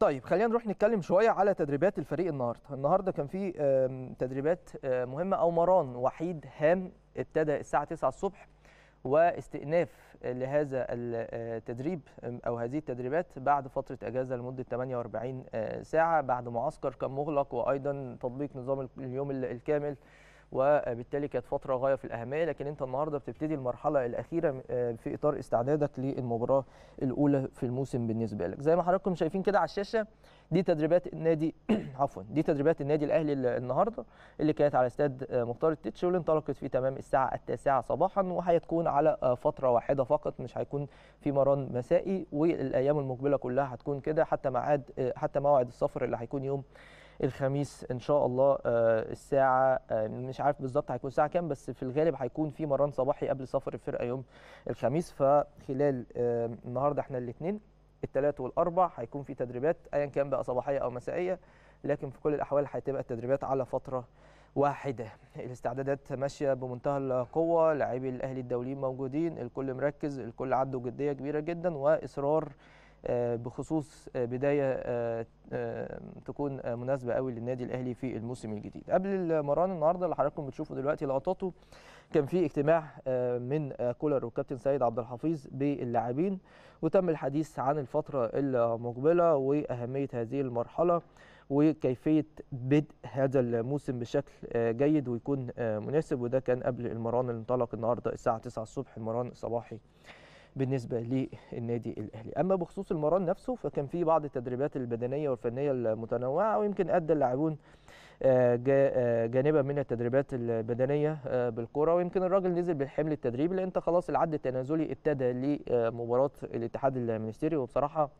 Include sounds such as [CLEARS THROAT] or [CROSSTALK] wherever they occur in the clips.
طيب خلينا نروح نتكلم شويه على تدريبات الفريق النهارده النهارده كان في تدريبات آه، مهمه او مران وحيد هام ابتدى الساعه 9 الصبح واستئناف لهذا التدريب آه، او هذه التدريبات بعد فتره اجازه لمده 48 آه، ساعه بعد معسكر كان مغلق وايضا تطبيق نظام اليوم الكامل وبالتالي كانت فتره غايه في الاهميه لكن انت النهارده بتبتدي المرحله الاخيره آه، في اطار استعدادك للمباراه الاولى في الموسم بالنسبه لك زي ما حضراتكم شايفين كده على الشاشه دي تدريبات النادي [CLEARS THROAT] عفوا دي تدريبات النادي الاهلي النهارده اللي كانت على استاد آه، مختار التتش واللي انطلقت في تمام الساعه التاسعه صباحا وهتكون على آه، فتره واحده فقط مش هيكون في مران مسائي والايام المقبله كلها هتكون كده حتى ميعاد حتى موعد السفر اللي هيكون يوم الخميس ان شاء الله آه، الساعه آه، مش عارف بالظبط هيكون الساعه كام بس في الغالب هيكون في مران صباحي قبل سفر الفرقه يوم الخميس فخلال آه، النهارده احنا الاثنين الثلاث والاربع هيكون في تدريبات ايا كان بقى صباحيه او مسائيه لكن في كل الاحوال هتبقى التدريبات على فتره واحده الاستعدادات ماشيه بمنتهى القوه لاعبي الاهلي الدوليين موجودين الكل مركز الكل عنده جديه كبيره جدا واصرار آه، بخصوص آه، بدايه آه، تكون مناسبه قوي للنادي الاهلي في الموسم الجديد قبل المران النهارده اللي حضراتكم بتشوفوا دلوقتي لقطاته كان في اجتماع من كولر وكابتن سيد عبد الحفيظ باللاعبين وتم الحديث عن الفتره المقبله واهميه هذه المرحله وكيفيه بدء هذا الموسم بشكل جيد ويكون مناسب وده كان قبل المران اللي انطلق النهارده الساعه 9 الصبح المران الصباحي بالنسبه للنادي الاهلي اما بخصوص المران نفسه فكان في بعض التدريبات البدنيه والفنيه المتنوعه ويمكن ادى اللاعبون آه، آه، جانبا من التدريبات البدنيه آه، بالكره ويمكن الراجل نزل بالحمل التدريبي لان انت خلاص العد التنازلي ابتدى لمباراه الاتحاد المنستيري وبصراحه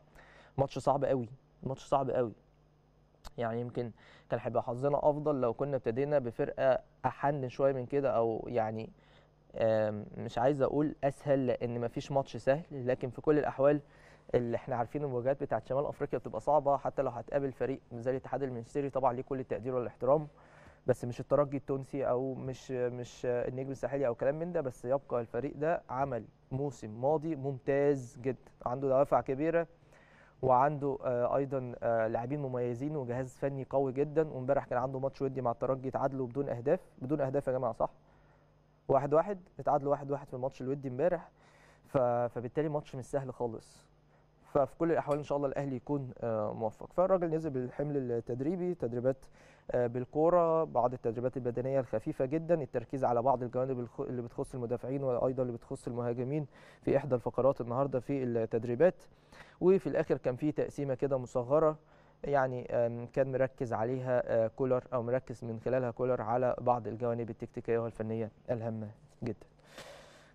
ماتش صعب قوي ماتش صعب قوي يعني يمكن كان هيبقى حظنا افضل لو كنا ابتدينا بفرقه احن شويه من كده او يعني مش عايز اقول اسهل لان مفيش ماتش سهل لكن في كل الاحوال اللي احنا عارفين المواجهات بتاعت شمال افريقيا بتبقى صعبه حتى لو هتقابل فريق زي الاتحاد المنشتري طبعا ليه كل التقدير والاحترام بس مش الترجي التونسي او مش مش النجم الساحلي او كلام من ده بس يبقى الفريق ده عمل موسم ماضي ممتاز جدا عنده دوافع كبيره وعنده آه، ايضا آه، لاعبين مميزين وجهاز فني قوي جدا وامبارح كان عنده ماتش ودي مع الترجي تعادلوا بدون اهداف بدون اهداف يا جماعه صح واحد واحد اتعادلوا واحد واحد في الماتش الودي امبارح فبالتالي ماتش مش سهل خالص ففي كل الاحوال ان شاء الله الاهلي يكون آه، موفق فالراجل نزل بالحمل التدريبي تدريبات آه، بالكوره بعض التدريبات البدنيه الخفيفه جدا التركيز على بعض الجوانب اللي بتخص المدافعين وايضا اللي بتخص المهاجمين في احدى الفقرات النهارده في التدريبات وفي الاخر كان في تقسيمه كده مصغره يعني كان مركز عليها آه، كولر او مركز من خلالها كولر على بعض الجوانب التكتيكيه والفنيه الهامه جدا.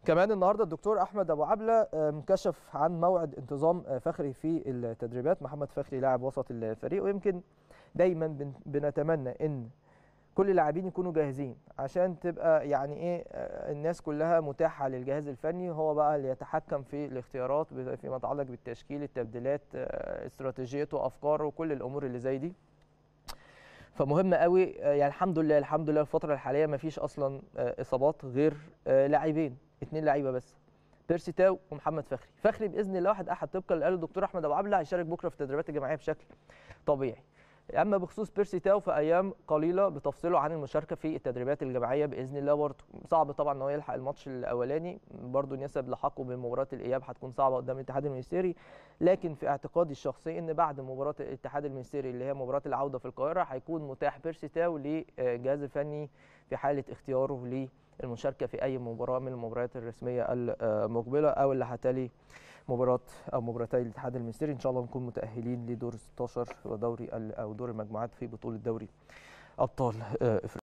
كمان النهارده الدكتور احمد ابو عبله كشف عن موعد انتظام آه، فخري في التدريبات محمد فخري لاعب وسط الفريق ويمكن دايما بنتمنى ان كل اللاعبين يكونوا جاهزين عشان تبقى يعني ايه آه، الناس كلها متاحه للجهاز الفني هو بقى اللي يتحكم في الاختيارات فيما يتعلق بالتشكيل التبديلات آه، استراتيجيته افكاره كل الامور اللي زي دي فمهم قوي آه، يعني الحمد لله الحمد لله الفتره الحاليه ما فيش اصلا اصابات غير لاعبين اثنين لعيبه بس بيرسي تاو ومحمد فخري فخري باذن الله واحد احد طبقا اللي قاله الدكتور احمد ابو عبله هيشارك بكره في التدريبات الجماعيه بشكل طبيعي اما بخصوص بيرسي تاو فايام قليله بتفصله عن المشاركه في التدريبات الجماعيه باذن الله برضه صعب طبعا ان هو يلحق الماتش الاولاني برضه نسب لحقه بمباراه الاياب هتكون صعبه قدام الاتحاد المنستيري لكن في اعتقادي الشخصي ان بعد مباراه الاتحاد المنستيري اللي هي مباراه العوده في القاهره هيكون متاح بيرسي تاو للجهاز الفني في حاله اختياره للمشاركه في اي مباراه من المباريات الرسميه المقبله او اللي هتلي مباراه او مباراتي الاتحاد المصري ان شاء الله نكون متاهلين لدور 16 ودوري او دور المجموعات في بطوله دوري ابطال آه، افريقيا